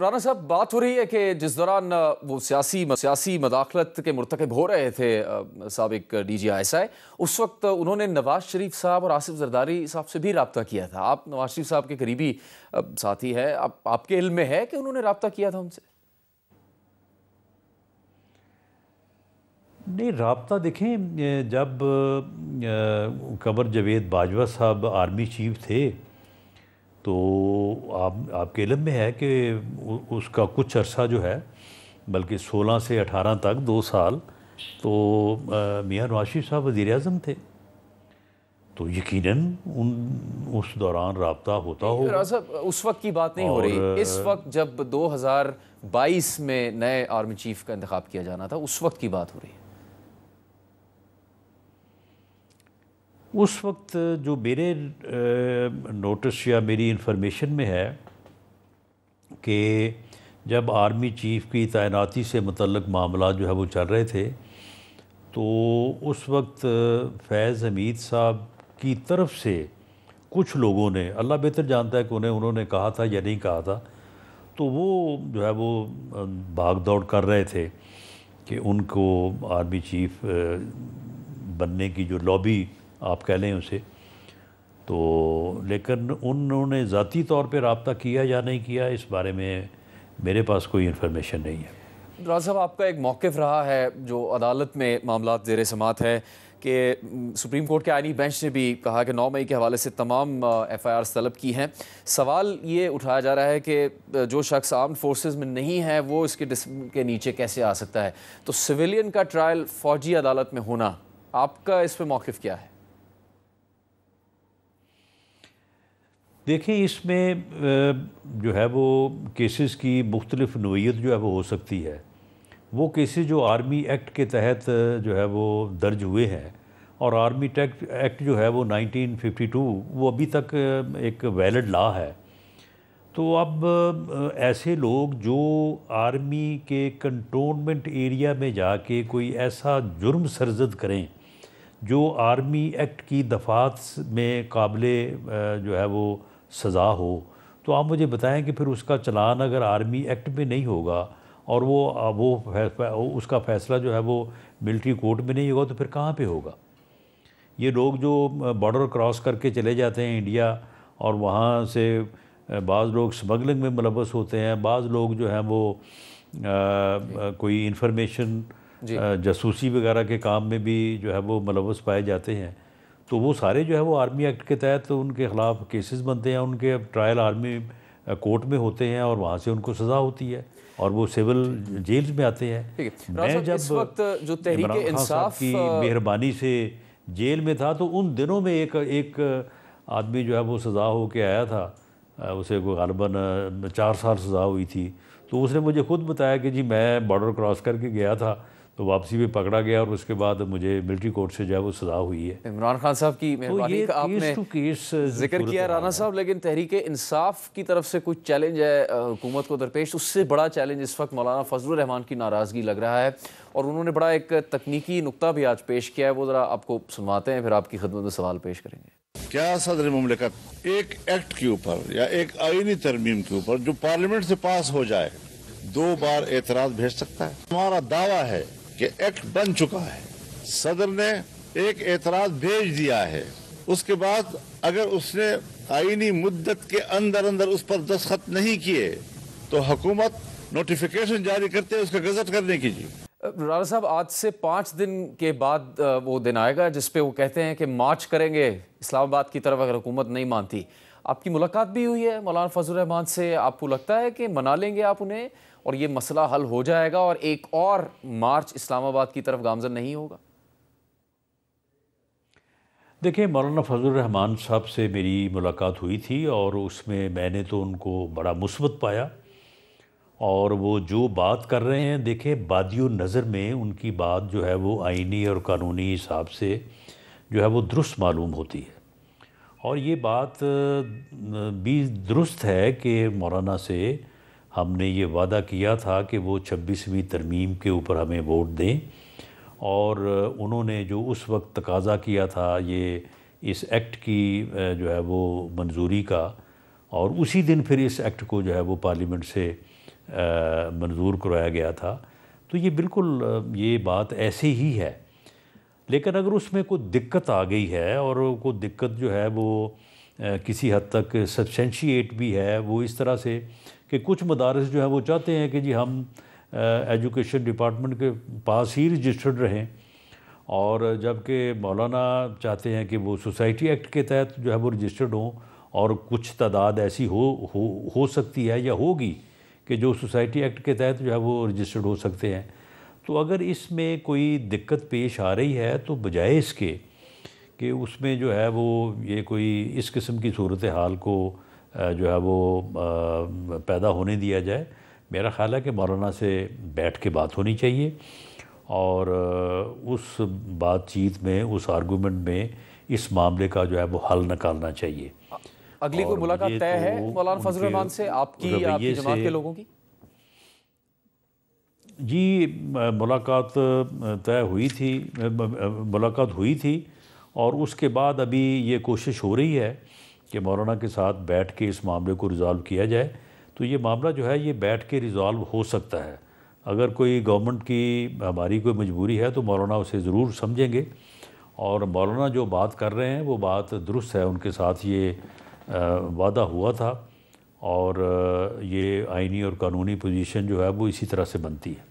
राना साहब बात हो रही है कि जिस दौरान वो सियासी सियासी मदाखलत के मरतकब हो रहे थे सबक डी जी आई आई उस वक्त उन्होंने नवाज शरीफ साहब और आसिफ जरदारी साहब से भी रबता किया था आप नवाज शरीफ साहब के करीबी साथी हैं आप, आपके इल्म में है कि उन्होंने रबता किया था उनसे नहीं रबता देखें जब कबर जवेद बाजवा साहब आर्मी चीफ थे तो आप आपके इलम में है कि उसका कुछ अरसा जो है बल्कि 16 से 18 तक दो साल तो मियाँ नवाशिफ साहब वज़ी अजम थे तो यकीन उन उस दौरान रबता होता हो उस वक्त की बात नहीं हो रही इस वक्त जब 2022 में नए आर्मी चीफ का इंतखब किया जाना था उस वक्त की बात हो रही है उस वक्त जो मेरे नोटिस या मेरी इन्फॉर्मेशन में है कि जब आर्मी चीफ़ की तैनाती से मतलब मामला जो है वो चल रहे थे तो उस वक्त फैज़ हमीद साहब की तरफ से कुछ लोगों ने अल्लाह बेहतर जानता है कि उन्हें उन्होंने कहा था या नहीं कहा था तो वो जो है वो भाग दौड़ कर रहे थे कि उनको आर्मी चीफ़ बनने की जो लॉबी आप कह लें उसे तो लेकिन उन्होंने ज़ाती तौर पर रबता किया या नहीं किया इस बारे में मेरे पास कोई इन्फॉर्मेशन नहीं है राज साहब आपका एक मौक़ रहा है जो अदालत में मामला जेर समात है कि सुप्रीम कोर्ट के आइनी बेंच ने भी कहा कि 9 मई के हवाले से तमाम एफ आई आर तलब की हैं सवाल ये उठाया जा रहा है कि जो शख्स आर्म फोर्सेस में नहीं है वो इसके के नीचे कैसे आ सकता है तो सिविलियन का ट्रायल फ़ौजी अदालत में होना आपका इस पर मौक़ क्या है देखिए इसमें जो है वो केसेस की मुख्तलिफ नोयत जो है वो हो सकती है वो केसेस जो आर्मी एक्ट के तहत जो है वो दर्ज हुए हैं और आर्मी टैक्ट एक्ट जो है वो 1952 वो अभी तक एक वैलिड ला है तो अब ऐसे लोग जो आर्मी के कंटोनमेंट एरिया में जाके कोई ऐसा जुर्म सरजद करें जो आर्मी एक्ट की दफात में काबिल जो है वो सज़ा हो तो आप मुझे बताएं कि फिर उसका चलान अगर आर्मी एक्ट में नहीं होगा और वो वो उसका फ़ैसला जो है वो मिलिट्री कोर्ट में नहीं होगा तो फिर कहाँ पे होगा ये लोग जो बॉर्डर क्रॉस करके चले जाते हैं इंडिया और वहाँ से बाज़ लोग स्मगलिंग में मुलवस होते हैं बाज़ लोग जो हैं वो आ, कोई इन्फॉर्मेशन जासूसी वगैरह के काम में भी जो है वो मुलवस पाए जाते हैं तो वो सारे जो है वो आर्मी एक्ट के तहत तो उनके ख़िलाफ़ केसेस बनते हैं उनके अब ट्रायल आर्मी कोर्ट में होते हैं और वहाँ से उनको सज़ा होती है और वो सिविल जेल्स में आते हैं मैं जब इस वक्त जो तहरीक इंसाफ की मेहरबानी से जेल में था तो उन दिनों में एक एक आदमी जो है वो सज़ा हो के आया था उसे गालबन चार साल सज़ा हुई थी तो उसने मुझे खुद बताया कि जी मैं बॉर्डर क्रॉस करके गया था तो वापसी भी पकड़ा गया और उसके बाद मुझे मिलिट्री कोर्ट से जो है वो सजा हुई है इमरान खान साहब की तो ये आपने केस जिक्र किया तो राना साहब लेकिन तहरीक इंसाफ की तरफ से कुछ चैलेंज है हुकूमत को दरपेश उससे बड़ा चैलेंज इस वक्त मौलाना फजल रहमान की नाराज़गी लग रहा है और उन्होंने बड़ा एक तकनीकी नुकता भी आज पेश किया है वो ज़रा आपको सुनवाते हैं फिर आपकी खदमत में सवाल पेश करेंगे क्या सदर ममलिकत एक एक्ट के ऊपर या एक आईनी तरमीम के ऊपर जो पार्लियामेंट से पास हो जाए दो बार एतराज़ भेज सकता है हमारा दावा है कि एक्ट बन चुका है सदर ने एक एतराज भेज दिया है उसके बाद अगर उसने आईनी मुद्दत के अंदर अंदर उस पर दस्तखत नहीं किए तो हुकूमत नोटिफिकेशन जारी करते उसका गजट करने की जी राणा साहब आज से पाँच दिन के बाद वो दिन आएगा जिसपे वो कहते हैं कि मार्च करेंगे इस्लामाबाद की तरफ अगर हुकूमत नहीं मानती आपकी मुलाकात भी हुई है मौलाना फजल रहमान से आपको लगता है कि मना लेंगे आप उन्हें और ये मसला हल हो जाएगा और एक और मार्च इस्लामाबाद की तरफ गामजन नहीं होगा देखिए मौलाना फजल रहमान साहब से मेरी मुलाकात हुई थी और उसमें मैंने तो उनको बड़ा मुस्बत पाया और वो जो बात कर रहे हैं देखें बादियो नज़र में उनकी बात जो है वो आइनी और कानूनी हिसाब से जो है वो दुरुस्त मालूम होती है और ये बात भी दुरुस्त है कि मौलाना से हमने ये वादा किया था कि वो छब्बीसवीं तरमीम के ऊपर हमें वोट दें और उन्होंने जो उस वक्त तकाजा किया था ये इस एक्ट की जो है वो मंजूरी का और उसी दिन फिर इस एक्ट को जो है वो पार्लियामेंट से मंजूर करवाया गया था तो ये बिल्कुल ये बात ऐसे ही है लेकिन अगर उसमें कोई दिक्कत आ गई है और कोई दिक्कत जो है वो किसी हद तक सब्सटेंशिएट भी है वो इस तरह से कि कुछ मदारस जो है वो चाहते हैं कि जी हम एजुकेशन डिपार्टमेंट के पास ही रजिस्टर्ड रहें और जबकि मौलाना चाहते हैं कि वो सोसाइटी एक्ट के तहत जो है वो रजिस्टर्ड हों और कुछ तादाद ऐसी हो हो हो सकती है या होगी कि जो सोसाइटी एक्ट के तहत जो है वो रजिस्टर्ड हो सकते हैं तो अगर इसमें कोई दिक्कत पेश आ रही है तो बजाय इसके कि उसमें जो है वो ये कोई इस किस्म की सूरत हाल को जो है वो पैदा होने दिया जाए मेरा ख़्याल है कि मौलाना से बैठ के बात होनी चाहिए और उस बातचीत में उस आर्गूमेंट में इस मामले का जो है वो हल निकालना चाहिए अगली कोई मुलाकात तय तो है मौलाना फजल रहमान से आपकी आपकी जमात के लोगों की जी मुलाकात तय हुई थी मुलाकात हुई थी और उसके बाद अभी ये कोशिश हो रही है कि मौलाना के साथ बैठ के इस मामले को रिज़ोल्व किया जाए तो ये मामला जो है ये बैठ के रिज़ॉल्व हो सकता है अगर कोई गवर्नमेंट की हमारी कोई मजबूरी है तो मौलाना उसे ज़रूर समझेंगे और मौलाना जो बात कर रहे हैं वो बात दुरुस्त है उनके साथ ये वादा हुआ था और ये आइनी और कानूनी पोजीशन जो है वो इसी तरह से बनती है